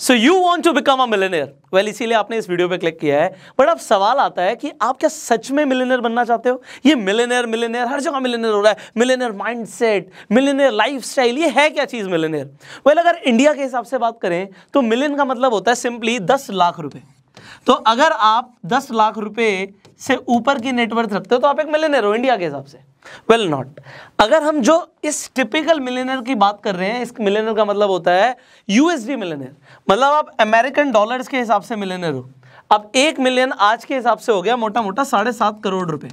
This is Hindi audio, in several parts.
so you want to become a millionaire well इसीलिए आपने इस वीडियो पे क्लिक किया है बट अब सवाल आता है कि आप क्या सच में मिलेनियर बनना चाहते हो ये मिलेनियर मिलेनियर हर जगह मिलेनियर हो रहा है millionaire mindset millionaire lifestyle ये है क्या चीज़ मिलेनियर वेल well, अगर इंडिया के हिसाब से बात करें तो मिलियन का मतलब होता है सिंपली दस लाख रुपए तो अगर आप दस लाख रुपए से ऊपर की नेटवर्थ रखते हो तो आप एक मिलेनर हो इंडिया के हिसाब से वेल well, नॉट अगर हम जो इस टिपिकल मिलेनर की बात कर रहे हैं इस मिलेनर का मतलब होता है यूएसडी मिलेनर मतलब आप अमेरिकन डॉलर्स के हिसाब से मिलेनर हो अब एक मिलियन आज के हिसाब से हो गया मोटा मोटा साढ़े सात करोड़ रुपए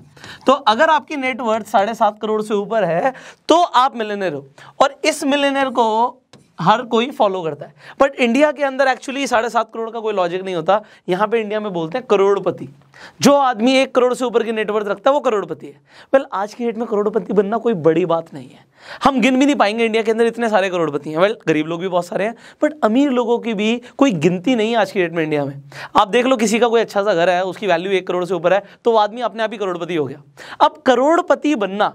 तो अगर आपकी नेटवर्थ साढ़े सात करोड़ से ऊपर है तो आप मिलेनर हो और इस मिलेनर को हर कोई फॉलो करता है बट इंडिया के अंदर एक्चुअली साढ़े सात करोड़ का कोई लॉजिक नहीं होता यहाँ पे इंडिया में बोलते हैं करोड़पति जो आदमी एक करोड़ से ऊपर की नेटवर्क रखता है वो करोड़पति है वेल आज की डेट में करोड़पति बनना कोई बड़ी बात नहीं है हम गिन भी नहीं पाएंगे इंडिया के अंदर इतने सारे करोड़पति हैं वेल गरीब लोग भी बहुत सारे हैं बट अमीर लोगों की भी कोई गिनती नहीं है आज की डेट में इंडिया में आप देख लो किसी का कोई अच्छा सा घर है उसकी वैल्यू एक करोड़ से ऊपर है तो वो आदमी अपने आप ही करोड़पति हो गया अब करोड़पति बनना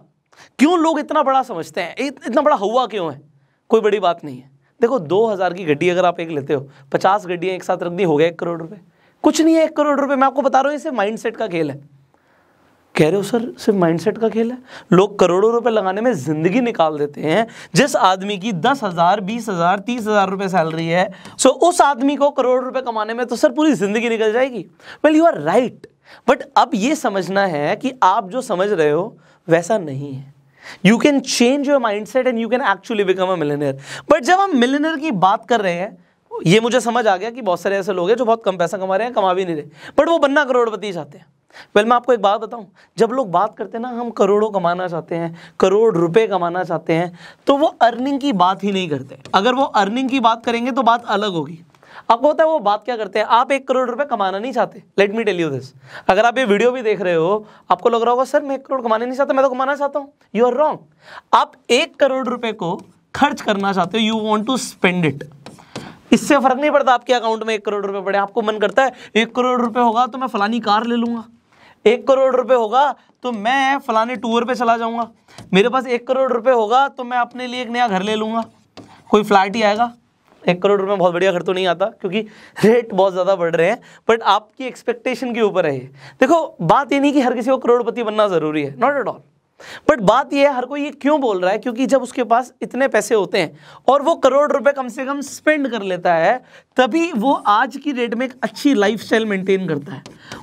क्यों लोग इतना बड़ा समझते हैं इतना बड़ा हुआ क्यों है कोई बड़ी बात नहीं है देखो दो हज़ार की गड्डी अगर आप एक लेते हो पचास गड्डियाँ एक साथ रख दी हो गया एक करोड़ रुपए कुछ नहीं है एक करोड़ रुपये मैं आपको बता रहा हूँ इसे माइंड सेट का खेल है कह रहे हो सर सिर्फ माइंडसेट का खेल है लोग करोड़ों रुपए लगाने में ज़िंदगी निकाल देते हैं जिस आदमी की दस हज़ार बीस हज़ार तीस हज़ार रुपए सैलरी है सो उस आदमी को करोड़ रुपए कमाने में तो सर पूरी ज़िंदगी निकल जाएगी well you are right but अब ये समझना है कि आप जो समझ रहे हो वैसा नहीं है you can change your mindset and you can actually become a millionaire but जब हम मिलेनियर की बात कर रहे हैं ये मुझे समझ आ गया कि बहुत सारे ऐसे लोग हैं जो बहुत कम पैसा कमा रहे हैं कमा भी नहीं रहे बट वो बनना करोड़पति चाहते हैं वेल well, मैं आपको एक बात बताऊं जब लोग बात करते हैं ना हम करोड़ों कमाना चाहते हैं करोड़ रुपए कमाना चाहते हैं तो वो अर्निंग की बात ही नहीं करते अगर वो अर्निंग की बात करेंगे तो बात अलग होगी आपको होता है वो बात क्या करते हैं आप एक करोड़ रुपए कमाना नहीं चाहते let me tell you this अगर आप ये वीडियो भी देख रहे हो आपको लग रहा होगा सर मैं एक करोड़ कमाना नहीं चाहता मैं तो कमाना चाहता हूँ यू आर रॉन्ग आप एक करोड़ रुपए को खर्च करना चाहते हो you want to spend it इससे फर्क नहीं पड़ता आपके अकाउंट में एक करोड़ रुपए पड़े आपको मन करता है एक करोड़ रुपए होगा तो मैं फलानी कार ले लूंगा एक करोड़ रुपए होगा तो मैं फलाने टूर पे चला जाऊंगा मेरे पास एक करोड़ रुपए होगा तो मैं अपने लिए एक नया घर ले लूंगा कोई फ्लैट ही आएगा एक करोड़ रुपए में बहुत बढ़िया घर तो नहीं आता क्योंकि रेट बहुत ज़्यादा बढ़ रहे हैं बट आपकी एक्सपेक्टेशन के ऊपर है देखो बात ये नहीं कि हर किसी को करोड़पति बनना ज़रूरी है नॉट एट ऑल बट बात यह है हर कोई ये क्यों बोल रहा है क्योंकि जब उसके पास इतने पैसे होते हैं और वो करोड़ रुपए कम से कम स्पेंड कर लेता है तभी वो आज की डेट में एक अच्छी लाइफस्टाइल मेंटेन करता है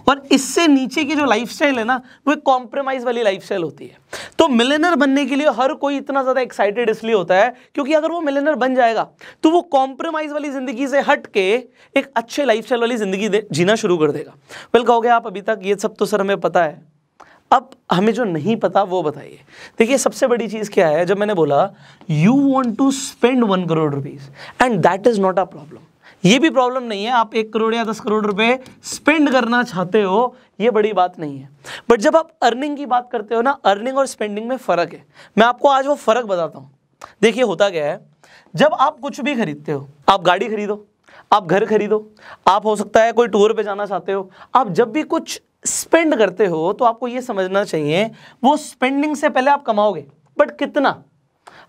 और इससे नीचे की जो लाइफस्टाइल है ना वो एक कॉम्प्रोमाइज वाली लाइफस्टाइल होती है तो मिलेनर बनने के लिए हर कोई इतना ज़्यादा एक्साइटेड इसलिए होता है क्योंकि अगर वो मिलेनर बन जाएगा तो वो कॉम्प्रोमाइज वाली ज़िंदगी से हट के एक अच्छे लाइफ वाली ज़िंदगी जीना शुरू कर देगा वेल कहोगे आप अभी तक ये सब तो सर हमें पता है अब हमें जो नहीं पता वो बताइए देखिए सबसे बड़ी चीज़ क्या है जब मैंने बोला you want to spend one crore rupees and that is not a problem ये भी प्रॉब्लम नहीं है आप एक करोड़ या दस करोड़ रुपए स्पेंड करना चाहते हो ये बड़ी बात नहीं है बट जब आप अर्निंग की बात करते हो ना अर्निंग और स्पेंडिंग में फ़र्क है मैं आपको आज वो फ़र्क बताता हूँ देखिए होता क्या है जब आप कुछ भी खरीदते हो आप गाड़ी खरीदो आप घर खरीदो आप हो सकता है कोई टूर पे जाना चाहते हो आप जब भी कुछ स्पेंड करते हो तो आपको ये समझना चाहिए वो स्पेंडिंग से पहले आप कमाओगे बट कितना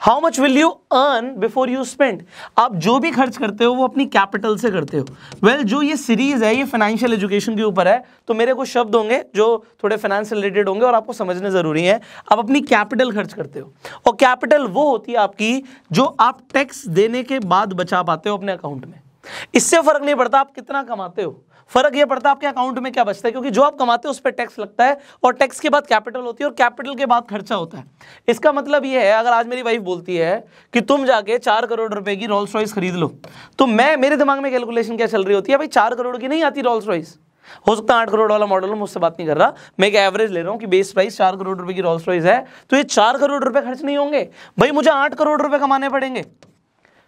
how much will you earn before you spend आप जो भी खर्च करते हो वो अपनी कैपिटल से करते हो वेल well, जो ये सीरीज है ये फाइनेंशियल एजुकेशन के ऊपर है तो मेरे कुछ शब्द होंगे जो थोड़े फाइनेंस रिलेटेड होंगे और आपको समझने ज़रूरी है आप अपनी कैपिटल खर्च करते हो और कैपिटल वो होती है आपकी जो आप टैक्स देने के बाद बचा पाते हो अपने अकाउंट में इससे फर्क नहीं पड़ता आप कितना कमाते हो फर्क ये पड़ता है आपके अकाउंट में क्या बचता है क्योंकि जो आप कमाते हो उस पर टैक्स लगता है और टैक्स के बाद कैपिटल होती है और कैपिटल के बाद खर्चा होता है इसका मतलब ये है अगर आज मेरी वाइफ बोलती है कि तुम जाके चार करोड़ रुपए की रोल्स रॉइस खरीद लो तो मैं मेरे दिमाग में कैलकुलेशन क्या चल रही होती है भाई चार करोड़ की नहीं आती रोल्स रॉइस हो सकता है आठ करोड़ वाला मॉडल हो मुझसे बात नहीं कर रहा मैं एक एवरेज ले रहा हूँ कि बेस प्राइस चार करोड़ रुपए की रोल्स रॉइस है तो ये चार करोड़ रुपए खर्च नहीं होंगे भाई मुझे आठ करोड़ रुपए कमाने पड़ेंगे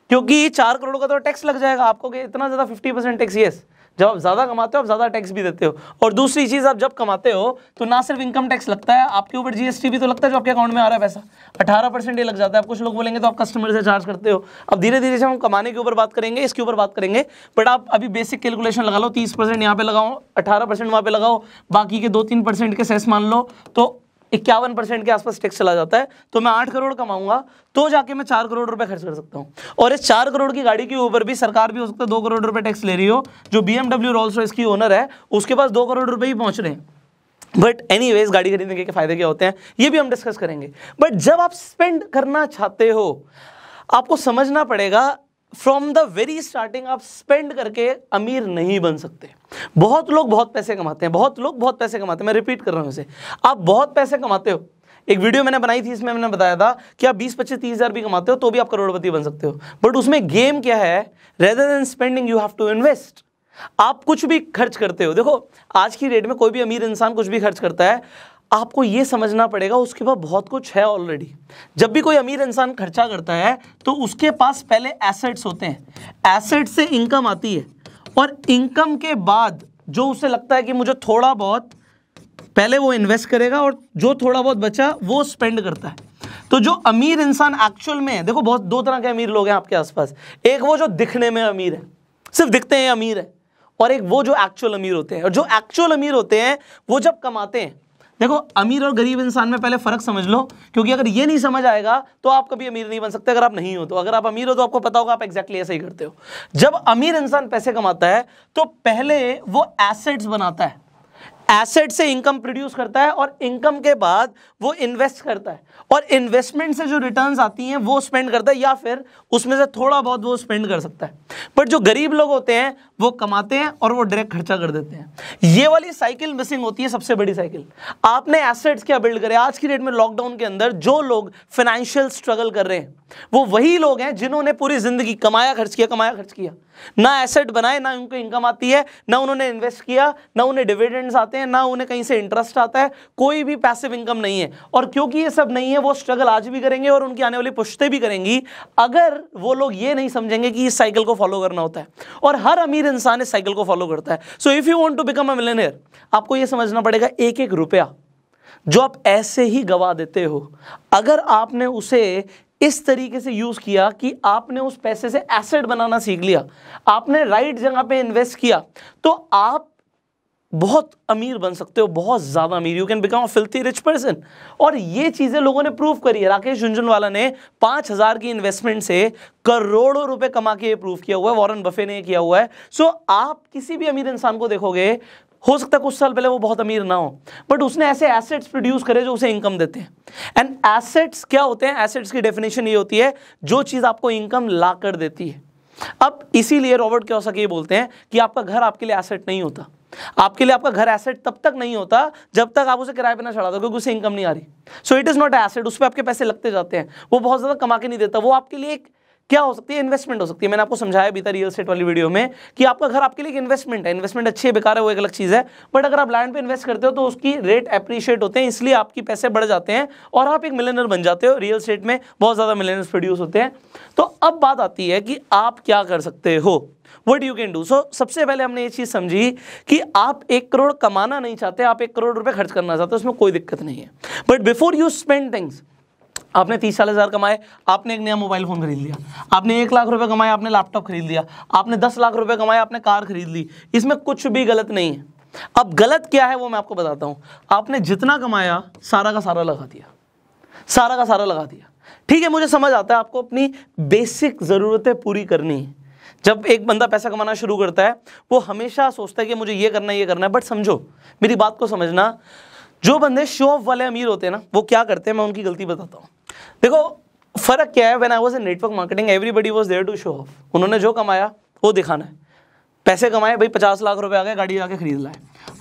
क्योंकि चार करोड़ का तो टैक्स लग जाएगा आपको कि इतना ज़्यादा फिफ्टी परसेंट टैक्स यस जब आप ज़्यादा कमाते हो आप ज़्यादा टैक्स भी देते हो और दूसरी चीज़ आप जब कमाते हो तो ना सिर्फ इनकम टैक्स लगता है आपके ऊपर जीएसटी भी तो लगता है जो आपके अकाउंट में आ रहा है पैसा अठारह परसेंट लग जाता है आप कुछ लोग बोलेंगे तो आप कस्टमर से चार्ज करते हो अब धीरे धीरे से हम कमाने के ऊपर बात करेंगे इसके ऊपर बात करेंगे बट आप अभी बेसिक कैलकुलेशन लगा लो तीस परसेंट यहाँ पे लगाओ अठारह परसेंट वहां पे लगाओ बाकी के दो तीन परसेंट के सेस मान लो तो इक्यावन परसेंट के आसपास टैक्स चला जाता है तो मैं आठ करोड़ कमाऊंगा तो जाके मैं चार करोड़ रुपए खर्च कर सकता हूं और इस चार करोड़ की गाड़ी के ऊपर भी सरकार भी हो सकता है दो करोड़ रुपए टैक्स ले रही हो जो बी एमडब्ल्यू रोल्स रॉयस की ओनर है उसके पास दो करोड़ रुपए ही पहुंच रहे हैं बट एनी वेज गाड़ी खरीदने के फायदे क्या होते हैं ये भी हम डिस्कस करेंगे बट जब आप स्पेंड करना चाहते हो आपको समझना पड़ेगा फ्रॉम द वेरी स्टार्टिंग आप स्पेंड करके अमीर नहीं बन सकते बहुत लोग बहुत पैसे कमाते हैं बहुत लोग बहुत पैसे कमाते हैं मैं रिपीट कर रहा हूं इसे आप बहुत पैसे कमाते हो एक वीडियो मैंने बनाई थी इसमें मैंने बताया था कि आप बीस पच्चीस तीस हज़ार भी कमाते हो तो भी आप करोड़पति बन सकते हो बट उसमें गेम क्या है rather than spending you have to invest आप कुछ भी खर्च करते हो देखो आज की डेट में कोई भी अमीर इंसान कुछ भी खर्च करता है आपको ये समझना पड़ेगा उसके पास बहुत कुछ है ऑलरेडी जब भी कोई अमीर इंसान खर्चा करता है तो उसके पास पहले एसेट्स होते हैं एसेट से इनकम आती है और इनकम के बाद जो उसे लगता है कि मुझे थोड़ा बहुत पहले वो इन्वेस्ट करेगा और जो थोड़ा बहुत बचा वो स्पेंड करता है तो जो अमीर इंसान एक्चुअल में है देखो बहुत दो तरह के अमीर लोग हैं आपके आसपास एक वो जो दिखने में अमीर है सिर्फ दिखते हैं अमीर है और एक वो जो एक्चुअल अमीर होते हैं और जो एक्चुअल अमीर होते हैं वो जब कमाते हैं देखो अमीर और गरीब इंसान में पहले फ़र्क समझ लो क्योंकि अगर ये नहीं समझ आएगा तो आप कभी अमीर नहीं बन सकते अगर आप नहीं हो तो अगर आप अमीर हो तो आपको पता होगा आप एग्जैक्टली ऐसा ही करते हो जब अमीर इंसान पैसे कमाता है तो पहले वो एसेट्स बनाता है एसेट से इनकम प्रोड्यूस करता है और इनकम के बाद वो इन्वेस्ट करता है और इन्वेस्टमेंट से जो रिटर्न्स आती हैं वो स्पेंड करता है या फिर उसमें से थोड़ा बहुत वो स्पेंड कर सकता है बट जो गरीब लोग होते हैं वो कमाते हैं और वो डायरेक्ट खर्चा कर देते हैं ये वाली साइकिल मिसिंग होती है सबसे बड़ी साइकिल आपने एसेट्स क्या बिल्ड करे आज की डेट में लॉकडाउन के अंदर जो लोग फाइनेंशियल स्ट्रगल कर रहे हैं वो वही लोग हैं जिन्होंने पूरी जिंदगी कमाया खर्च किया कमाया खर्च किया ना एसेट बनाए ना उनको इनकम आती है ना उन्होंने इन्वेस्ट किया ना उन्हें डिविडेंड्स आते करते हैं ना उन्हें कहीं से इंटरेस्ट आता है कोई भी पैसिव इनकम नहीं है और क्योंकि ये सब नहीं है वो स्ट्रगल आज भी करेंगे और उनकी आने वाली पुश्तें भी करेंगी अगर वो लोग ये नहीं समझेंगे कि इस साइकिल को फॉलो करना होता है और हर अमीर इंसान इस साइकिल को फॉलो करता है so if you want to become a millionaire आपको यह समझना पड़ेगा एक एक रुपया जो आप ऐसे ही गवा देते हो अगर आपने उसे इस तरीके से यूज़ किया कि आपने उस पैसे से एसेट बनाना सीख लिया आपने राइट जगह पे इन्वेस्ट किया तो आप बहुत अमीर बन सकते हो बहुत ज़्यादा अमीर you can become a filthy rich person और ये चीज़ें लोगों ने प्रूव करी है राकेश झुंझुनवाला ने पांच हज़ार की इन्वेस्टमेंट से करोड़ों रुपए कमा के ये प्रूव किया हुआ है वॉरेन बफे ने किया हुआ है सो so, आप किसी भी अमीर इंसान को देखोगे हो सकता है कुछ साल पहले वो बहुत अमीर ना हो बट उसने ऐसे एसेट्स प्रोड्यूस करे जो उसे इनकम देते हैं एंड एसेट्स क्या होते हैं एसेट्स की डेफिनेशन ये होती है जो चीज़ आपको इनकम ला कर देती है अब इसीलिए रॉबर्ट सके बोलते हैं कि आपका घर आपके लिए एसेट नहीं होता आपके लिए आपका घर एसेट तब तक नहीं होता जब तक आप उसे किराए पर ना चढ़ा दो क्योंकि उसे इनकम नहीं आ रही so it is not asset उस पर आपके पैसे लगते जाते हैं वो बहुत ज़्यादा कमा के नहीं देता वो आपके लिए एक क्या हो सकती है इन्वेस्टमेंट हो सकती है मैंने आपको समझाया भी था रियल स्टेट वाली वीडियो में कि आपका घर आपके लिए एक इन्वेस्टमेंट है इन्वेस्टमेंट अच्छी है बेकार है वो एक अलग चीज़ है बट अगर आप लैंड पे इन्वेस्ट करते हो तो उसकी रेट अप्रिशिएट होते हैं इसलिए आपकी पैसे बढ़ जाते हैं और आप एक मिलेनर बन जाते हो रियल स्टेट में बहुत ज़्यादा मिलेनर प्रोड्यूस होते हैं तो अब बात आती है कि आप क्या कर सकते हो what you can do so सबसे पहले हमने ये चीज़ समझी कि आप एक करोड़ कमाना नहीं चाहते आप एक करोड़ रुपए खर्च करना चाहते हो उसमें कोई दिक्कत नहीं है but before you spend things आपने तीस साल हज़ार कमाए आपने एक नया मोबाइल फ़ोन खरीद लिया आपने एक लाख रुपए कमाए आपने लैपटॉप खरीद लिया आपने दस लाख रुपए कमाए आपने कार खरीद ली इसमें कुछ भी गलत नहीं है अब गलत क्या है वो मैं आपको बताता हूं आपने जितना कमाया सारा का सारा लगा दिया सारा का सारा लगा दिया ठीक है मुझे समझ आता है आपको अपनी बेसिक ज़रूरतें पूरी करनी है जब एक बंदा पैसा कमाना शुरू करता है वो हमेशा सोचता है कि मुझे ये करना है ये करना है बट समझो मेरी बात को समझना जो बंदे शो ऑफ वाले अमीर होते हैं ना वो क्या करते हैं मैं उनकी गलती बताता हूँ देखो फ़र्क क्या है when I was a network marketing everybody was there to show off उन्होंने जो कमाया वो दिखाना है पैसे कमाए भाई पचास लाख रुपए आ गए गाड़ी जाके खरीद लाए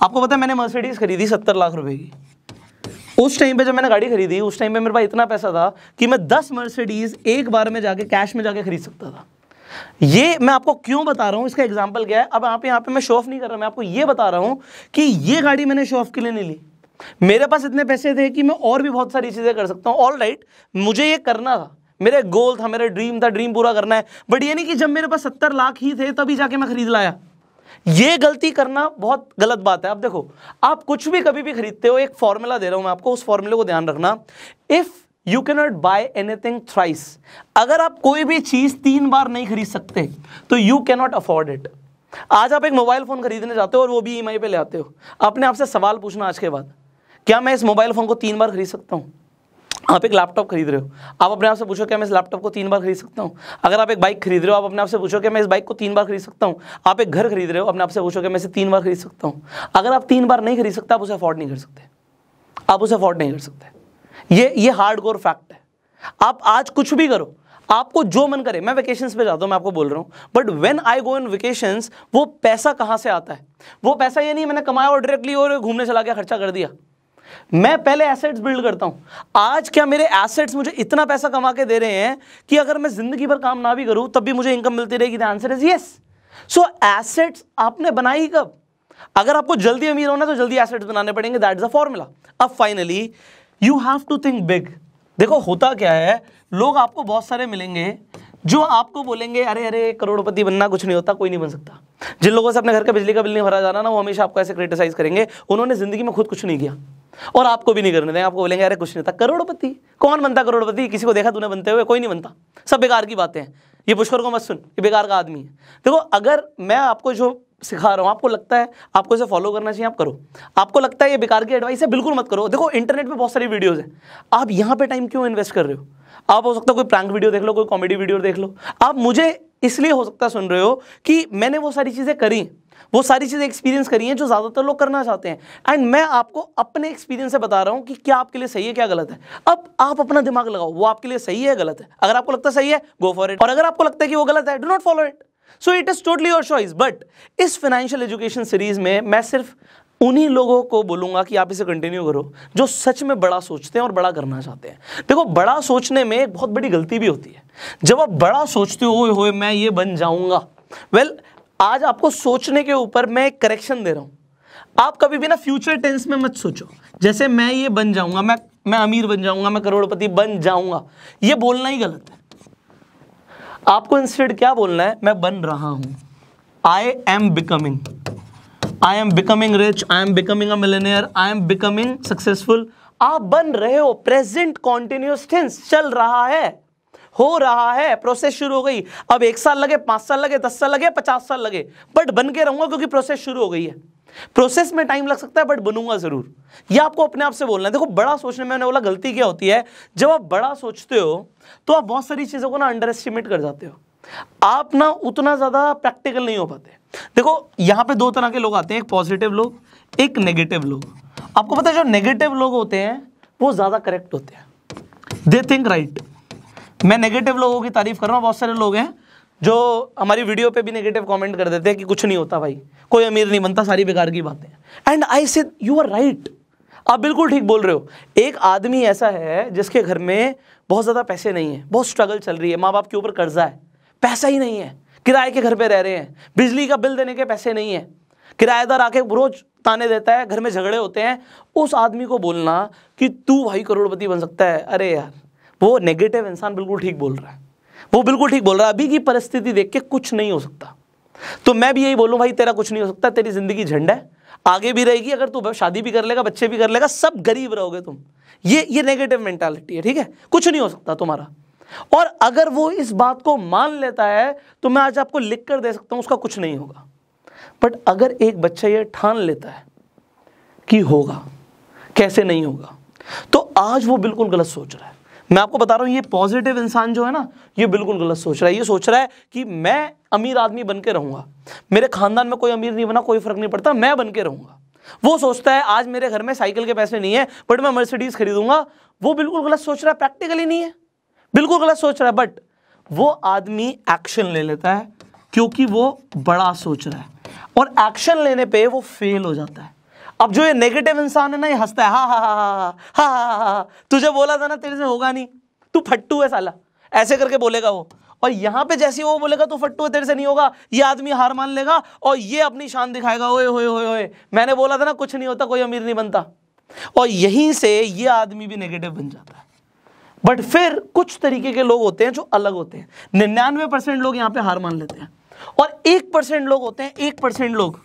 आपको पता है मैंने मर्सिडीज़ खरीदी सत्तर लाख रुपए की उस टाइम पे जब मैंने गाड़ी खरीदी उस टाइम पे मेरे पास इतना पैसा था कि मैं दस मर्सिडीज़ एक बार में जाके कैश में जाके खरीद सकता था ये मैं आपको क्यों बता रहा हूं इसका एग्जाम्पल क्या है अब आप यहां पे मैं शो ऑफ नहीं कर रहा मैं आपको ये बता रहा हूं कि ये गाड़ी मैंने शो ऑफ के लिए नहीं ली मेरे पास इतने पैसे थे कि मैं और भी बहुत सारी चीज़ें कर सकता हूं ऑल राइट मुझे ये करना था मेरा गोल था मेरा ड्रीम था ड्रीम पूरा करना है बट ये नहीं कि जब मेरे पास सत्तर लाख ही थे तभी जाके मैं खरीद लाया ये गलती करना बहुत गलत बात है आप देखो आप कुछ भी कभी भी खरीदते हो एक फॉर्मूला दे रहा हूं मैं आपको उस फॉर्मूले को ध्यान रखना if you can not buy anything thrice अगर आप कोई भी चीज़ तीन बार नहीं खरीद सकते तो you cannot not afford it आज आप एक मोबाइल फ़ोन खरीदने जाते हो और वो भी ई पे ले आते हो अपने आपसे सवाल पूछना आज के बाद क्या मैं इस मोबाइल फ़ोन को तीन बार खरीद सकता हूँ आप एक लैपटॉप खरीद रहे हो आप अपने आप से पूछो क्या मैं इस लैपटॉप को तीन बार खरीद सकता हूँ अगर आप एक बाइक खरीद रहे हो आप अपने आप से पूछो क्या मैं इस बाइक को तीन बार खरीद सकता हूँ आप एक घर खरीद रहे हो अपने आप से पूछो क्या मैं इसे तीन बार खरीद सकता हूँ अगर आप तीन बार नहीं खरीद सकते आप उसे अफोर्ड नहीं कर सकते आप उसे अफोर्ड नहीं कर सकते ये ये हार्ड कोर फैक्ट है आप आज कुछ भी करो आपको जो मन करे मैं वेकेशंस पे जाता हूं मैं आपको बोल रहा हूं but when I go in vacations वो पैसा कहां से आता है वो पैसा ये नहीं मैंने कमाया और डायरेक्टली और घूमने चला गया खर्चा कर दिया मैं पहले एसेट्स बिल्ड करता हूं आज क्या मेरे एसेट्स मुझे इतना पैसा कमा के दे रहे हैं कि अगर मैं जिंदगी भर काम ना भी करूं तब भी मुझे इनकम मिलती रहेगी answer is yes so assets आपने बनाई कब अगर आपको जल्दी अमीर होना तो जल्दी एसेट्स बनाने पड़ेंगे दैट इज अ फॉर्मूला अब finally you have to think big देखो होता क्या है लोग आपको बहुत सारे मिलेंगे जो आपको बोलेंगे अरे अरे करोड़पति बनना कुछ नहीं होता कोई नहीं बन सकता जिन लोगों से अपने घर का बिजली का बिल नहीं भरा जाना ना वो हमेशा आपको ऐसे क्रिटिसाइज करेंगे उन्होंने जिंदगी में खुद कुछ नहीं किया और आपको भी नहीं करने देंगे आपको बोलेंगे अरे कुछ नहीं था करोड़पति कौन बनता करोड़पति किसी को देखा तूने बनते हुए कोई नहीं बनता सब बेकार की बातें हैं ये पुष्कर को मत सुन ये बेकार का आदमी है देखो अगर मैं आपको जो सिखा रहा हूँ आपको लगता है आपको इसे फॉलो करना चाहिए आप करो आपको लगता है ये बेकार की एडवाइस है बिल्कुल मत करो देखो इंटरनेट पे बहुत सारी वीडियोज़ हैं आप यहाँ पे टाइम क्यों इन्वेस्ट कर रहे हो आप हो सकता है कोई प्रैंक वीडियो देख लो कोई कॉमेडी वीडियो देख लो आप मुझे इसलिए हो सकता सुन रहे हो कि मैंने वो सारी चीज़ें करी वो सारी चीज़ें एक्सपीरियंस करी हैं जो ज़्यादातर लोग करना चाहते हैं एंड मैं आपको अपने एक्सपीरियंस से बता रहा हूँ कि क्या आपके लिए सही है क्या गलत है अब आप अपना दिमाग लगाओ वो आपके लिए सही है गलत है अगर आपको लगता है सही है गो फॉर इट और अगर आपको लगता है कि वो गलत है do not follow it so it is totally your choice but इस फाइनेंशियल एजुकेशन सीरीज़ में मैं सिर्फ उन्हीं लोगों को बोलूंगा कि आप इसे कंटिन्यू करो जो सच में बड़ा सोचते हैं और बड़ा करना चाहते हैं देखो बड़ा सोचने में एक बहुत बड़ी गलती भी होती है जब आप बड़ा सोचते हो होए मैं ये बन जाऊंगा वेल well, आज आपको सोचने के ऊपर मैं एक करेक्शन दे रहा हूं आप कभी भी ना फ्यूचर टेंस में मत सोचो जैसे मैं ये बन जाऊंगा मैं मैं अमीर बन जाऊंगा मैं करोड़पति बन जाऊंगा ये बोलना ही गलत है आपको इंस्टेड क्या बोलना है मैं बन रहा हूं I am becoming I am becoming rich I am becoming millionaire I am becoming successful आप बन रहे हो प्रेजेंट कॉन्टिन्यूस टेंस चल रहा है हो रहा है प्रोसेस शुरू हो गई अब एक साल लगे पांच साल लगे दस साल लगे पचास साल लगे बट बन के रहूंगा क्योंकि प्रोसेस शुरू हो गई है प्रोसेस में टाइम लग सकता है बट बनूंगा जरूर ये आपको अपने आप से बोलना है देखो बड़ा सोचने में मैंने बोला गलती क्या होती है जब आप बड़ा सोचते हो तो आप बहुत सारी चीज़ों को ना अंडर एस्टिमेट कर जाते हो आप ना उतना ज़्यादा प्रैक्टिकल नहीं हो पाते देखो यहां पे दो तरह के लोग आते हैं एक पॉजिटिव लोग एक नेगेटिव लोग आपको पता है जो नेगेटिव लोग होते हैं वो ज़्यादा करेक्ट होते हैं दे थिंक राइट मैं नेगेटिव लोगों की तारीफ कर रहा हूं बहुत सारे लोग हैं जो हमारी वीडियो पे भी नेगेटिव कमेंट कर देते हैं कि कुछ नहीं होता भाई कोई अमीर नहीं बनता सारी बेकार की बातें एंड आई से यू आर राइट आप बिल्कुल ठीक बोल रहे हो एक आदमी ऐसा है जिसके घर में बहुत ज़्यादा पैसे नहीं है बहुत स्ट्रगल चल रही है माँ बाप के ऊपर कर्जा है पैसा ही नहीं है किराए के घर पर रह रहे हैं बिजली का बिल देने के पैसे नहीं है किराएदार आके रोज ताने देता है घर में झगड़े होते हैं उस आदमी को बोलना कि तू भाई करोड़पति बन सकता है अरे यार वो नेगेटिव इंसान बिल्कुल ठीक बोल रहा है वो बिल्कुल ठीक बोल रहा है अभी की परिस्थिति देख के कुछ नहीं हो सकता तो मैं भी यही बोलूं भाई तेरा कुछ नहीं हो सकता तेरी ज़िंदगी झंडा है आगे भी रहेगी अगर तू शादी भी कर लेगा बच्चे भी कर लेगा सब गरीब रहोगे तुम ये ये नेगेटिव मेंटालिटी है ठीक है कुछ नहीं हो सकता तुम्हारा और अगर वो इस बात को मान लेता है तो मैं आज आपको लिख कर दे सकता हूँ उसका कुछ नहीं होगा बट अगर एक बच्चा ये ठान लेता है कि होगा कैसे नहीं होगा तो आज वो बिल्कुल गलत सोच रहा है मैं आपको बता रहा हूँ ये पॉजिटिव इंसान जो है ना ये बिल्कुल गलत सोच रहा है ये सोच रहा है कि मैं अमीर आदमी बन के रहूँगा मेरे खानदान में कोई अमीर नहीं बना कोई फर्क नहीं पड़ता मैं बन के रहूँगा वो सोचता है आज मेरे घर में साइकिल के पैसे नहीं है बट मैं मर्सिडीज खरीदूंगा वो बिल्कुल गलत सोच रहा है प्रैक्टिकली नहीं है बिल्कुल गलत सोच रहा है बट वो आदमी एक्शन ले लेता है क्योंकि वो बड़ा सोच रहा है और एक्शन लेने पे वो फेल हो जाता है अब जो ये नेगेटिव इंसान है ना ये हंसता है हा हा हा हा हा हा हा तुझे बोला था ना तेरे से होगा नहीं तू फट्टू है साला ऐसे करके बोलेगा वो और यहाँ पे जैसे वो बोलेगा तू फट्टू है तेरे से नहीं होगा ये आदमी हार मान लेगा और ये अपनी शान दिखाएगा ओए होए होए होए मैंने बोला था ना कुछ नहीं होता कोई अमीर नहीं बनता और यहीं से ये आदमी भी नेगेटिव बन जाता है बट फिर कुछ तरीके के लोग होते हैं जो अलग होते हैं निन्यानवे परसेंट लोग यहाँ पे हार मान लेते हैं और एक परसेंट लोग होते हैं एक परसेंट लोग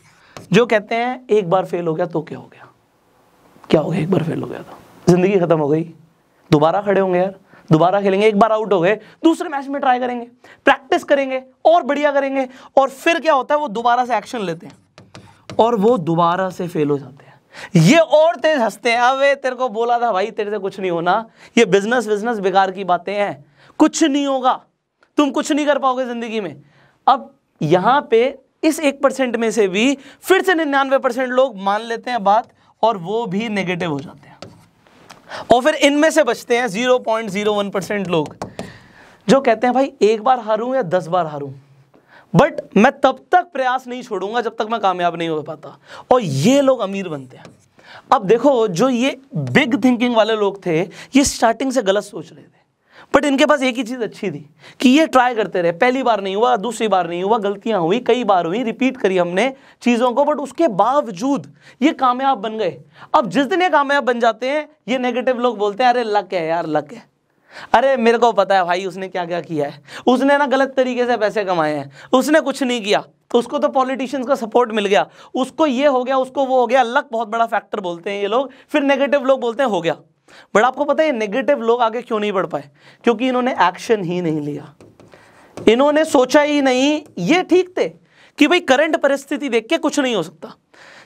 जो कहते हैं एक बार फेल हो गया तो क्या हो गया क्या हो गया एक बार फेल हो गया तो जिंदगी खत्म हो गई दोबारा खड़े होंगे यार दोबारा खेलेंगे एक बार आउट हो गए दूसरे मैच में ट्राई करेंगे प्रैक्टिस करेंगे और बढ़िया करेंगे और फिर क्या होता है वो दोबारा से एक्शन लेते हैं और वो दोबारा से फेल हो जाते हैं ये और तेज हंसते हैं अबे तेरे को बोला था भाई तेरे से कुछ नहीं होना ये बिजनेस बिजनेस बेकार की बातें हैं कुछ नहीं होगा तुम कुछ नहीं कर पाओगे जिंदगी में अब यहाँ पे इस एक परसेंट में से भी फिर से निन्यानवे परसेंट लोग मान लेते हैं बात और वो भी नेगेटिव हो जाते हैं और फिर इनमें से बचते हैं zero point zero one percent लोग जो कहते हैं भाई एक बार हारूं या दस बार हारूं बट मैं तब तक प्रयास नहीं छोड़ूंगा जब तक मैं कामयाब नहीं हो पाता और ये लोग अमीर बनते हैं अब देखो जो ये बिग थिंकिंग वाले लोग थे ये स्टार्टिंग से गलत सोच रहे थे बट इनके पास एक ही चीज़ अच्छी थी कि ये ट्राई करते रहे पहली बार नहीं हुआ दूसरी बार नहीं हुआ गलतियां हुई कई बार हुई रिपीट करी हमने चीज़ों को बट उसके बावजूद ये कामयाब बन गए अब जिस दिन ये कामयाब बन जाते हैं ये नेगेटिव लोग बोलते हैं अरे लक है यार लक है अरे मेरे को पता है भाई उसने क्या क्या किया है उसने ना गलत तरीके से पैसे कमाए हैं उसने कुछ नहीं किया तो उसको तो पॉलिटिशियंस का सपोर्ट मिल गया उसको ये हो गया उसको वो हो गया लक बहुत बड़ा फैक्टर बोलते हैं ये लोग फिर नेगेटिव लोग बोलते हैं हो गया बट आपको पता है नेगेटिव लोग आगे क्यों नहीं बढ़ पाए क्योंकि इन्होंने एक्शन ही नहीं लिया इन्होंने सोचा ही नहीं ये ठीक थे कि भाई करंट परिस्थिति देख के कुछ नहीं हो सकता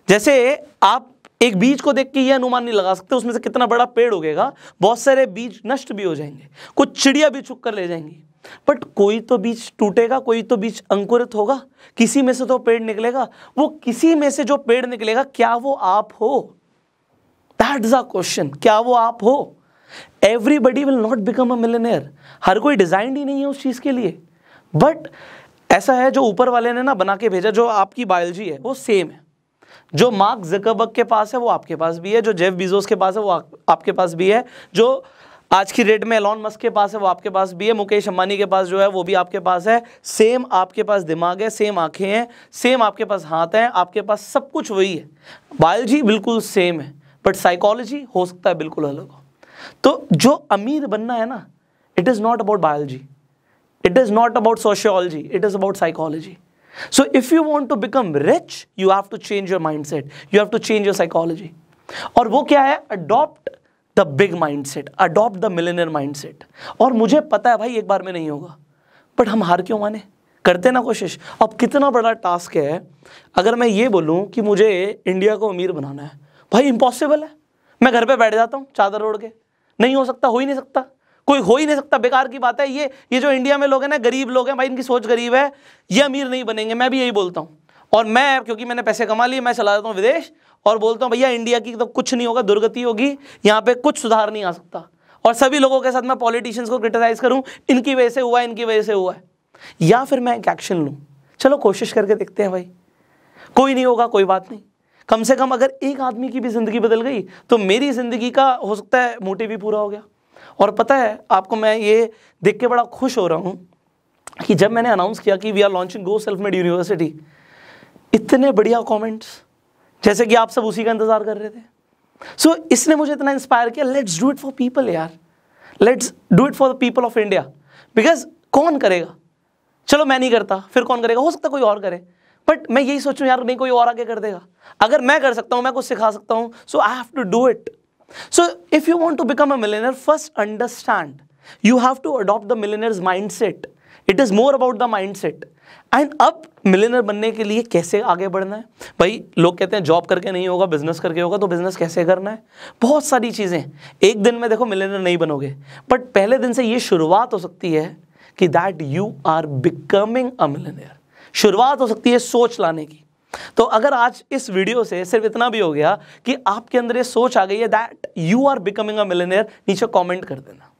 जैसे आप एक बीज को देख के ये अनुमान नहीं लगा सकते उसमें से कितना बड़ा पेड़ उगेगा बहुत सारे बीज नष्ट भी हो जाएंगे कुछ चिड़िया भी चुक कर ले जाएंगी बट कोई तो बीज टूटेगा कोई तो बीज अंकुरित होगा किसी में से तो पेड़ निकलेगा वो किसी में से जो पेड़ निकलेगा क्या वो आप हो दैट इज अ क्वेश्चन क्या वो आप हो everybody will not become a millionaire हर कोई डिजाइन ही नहीं है उस चीज़ के लिए बट ऐसा है जो ऊपर वाले ने ना बना के भेजा जो आपकी बायोलॉजी है वो सेम है जो मार्क जकबक के पास है वो आपके पास भी है जो जेफ बिजोस के पास है वो आपके पास भी है जो आज की डेट में एलॉन मस्क के पास है वो आपके पास भी है मुकेश अंबानी के पास जो है वो भी आपके पास है सेम आपके पास दिमाग है सेम आंखें हैं सेम आपके पास हाथ हैं आपके पास सब कुछ वही है बायोलॉजी बिल्कुल सेम है बट साइकोलॉजी हो सकता है बिल्कुल अलग हो तो जो अमीर बनना है ना it is not about biology it is not about sociology it is about psychology so if you want to become rich you have to change your mindset you have to change your psychology और वो क्या है adopt the big mindset adopt the millionaire mindset और मुझे पता है भाई एक बार में नहीं होगा बट हम हार क्यों माने करते ना कोशिश अब कितना बड़ा टास्क है अगर मैं ये बोलूँ कि मुझे इंडिया को अमीर बनाना है भाई इम्पॉसिबल है मैं घर पे बैठ जाता हूँ चादर ओढ़ के नहीं हो सकता हो ही नहीं सकता कोई हो ही नहीं सकता बेकार की बात है ये ये जो इंडिया में लोग हैं ना गरीब लोग हैं भाई इनकी सोच गरीब है ये अमीर नहीं बनेंगे मैं भी यही बोलता हूँ और मैं क्योंकि मैंने पैसे कमा लिए मैं चला जाता हूँ विदेश और बोलता हूँ भैया इंडिया की तो कुछ नहीं होगा दुर्गति होगी यहाँ पे कुछ सुधार नहीं आ सकता और सभी लोगों के साथ मैं पॉलिटिशियंस को क्रिटिसाइज करूँ इनकी वजह से हुआ है इनकी वजह से हुआ है या फिर मैं एक एक्शन लूँ चलो कोशिश करके देखते हैं भाई कोई नहीं होगा कोई बात नहीं कम से कम अगर एक आदमी की भी ज़िंदगी बदल गई तो मेरी ज़िंदगी का हो सकता है मोटिव भी पूरा हो गया और पता है आपको मैं ये देख के बड़ा खुश हो रहा हूँ कि जब मैंने अनाउंस किया कि we are launching go self made university इतने बढ़िया कमेंट्स जैसे कि आप सब उसी का इंतज़ार कर रहे थे सो so, इसने मुझे इतना इंस्पायर किया let's do it for people यार let's do it for the people of India because कौन करेगा चलो मैं नहीं करता फिर कौन करेगा हो सकता कोई और करे बट मैं यही सोचूं यार नहीं कोई और आगे कर देगा अगर मैं कर सकता हूं मैं कुछ सिखा सकता हूं so I have to do it so if you want to become a millionaire first understand you have to adopt the millionaire's mindset it is more about the mindset and अब मिलेनर बनने के लिए कैसे आगे बढ़ना है भाई लोग कहते हैं जॉब करके नहीं होगा बिजनेस करके होगा तो बिजनेस कैसे करना है बहुत सारी चीज़ें एक दिन में देखो मिलेनर नहीं बनोगे बट पहले दिन से ये शुरुआत हो सकती है कि that you are becoming a millionaire शुरुआत हो सकती है सोच लाने की तो अगर आज इस वीडियो से सिर्फ इतना भी हो गया कि आपके अंदर ये सोच आ गई है that you are becoming a millionaire नीचे कमेंट कर देना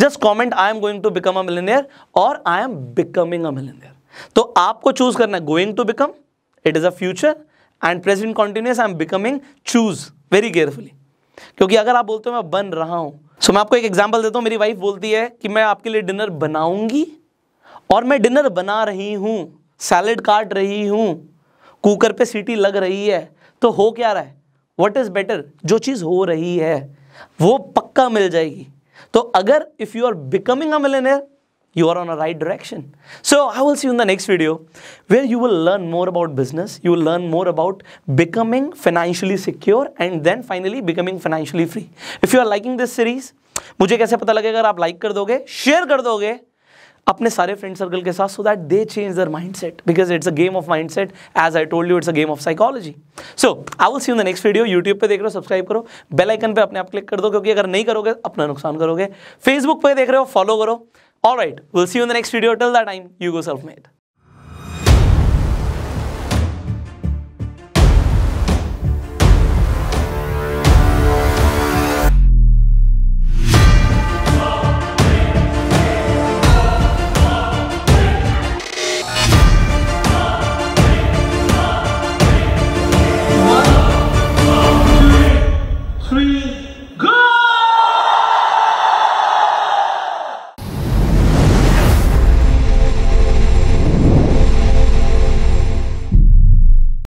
just comment I am going to become a millionaire और I am becoming a millionaire तो आपको चूज करना है going to become it is a future and present continuous I am becoming choose very carefully क्योंकि अगर आप बोलते हो मैं बन रहा हूं सो so, मैं आपको एक एग्जाम्पल देता हूं मेरी वाइफ बोलती है कि मैं आपके लिए डिनर बनाऊंगी और मैं डिनर बना रही हूं सैलड काट रही हूं कुकर पे सीटी लग रही है तो हो क्या रहा है वट इज बेटर जो चीज हो रही है वो पक्का मिल जाएगी तो अगर if you are becoming a you are on a right direction so I will see in the next video where you will learn more about business you will learn more about becoming financially secure and then finally becoming financially free if you are liking this series मुझे कैसे पता लगेगा अगर आप लाइक कर दोगे शेयर कर दोगे अपने सारे फ्रेंड सर्कल के साथ so that they change their mindset because it's a game of mindset as I told you it's a game of psychology so I will see in the next video YouTube पे देख रहे हो सब्सक्राइब करो बेल आइकन पे अपने आप क्लिक कर दो क्योंकि अगर नहीं करोगे अपना नुकसान करोगे फेसबुक पे देख रहे हो फॉलो करो all right will see in the next video till the time you go self made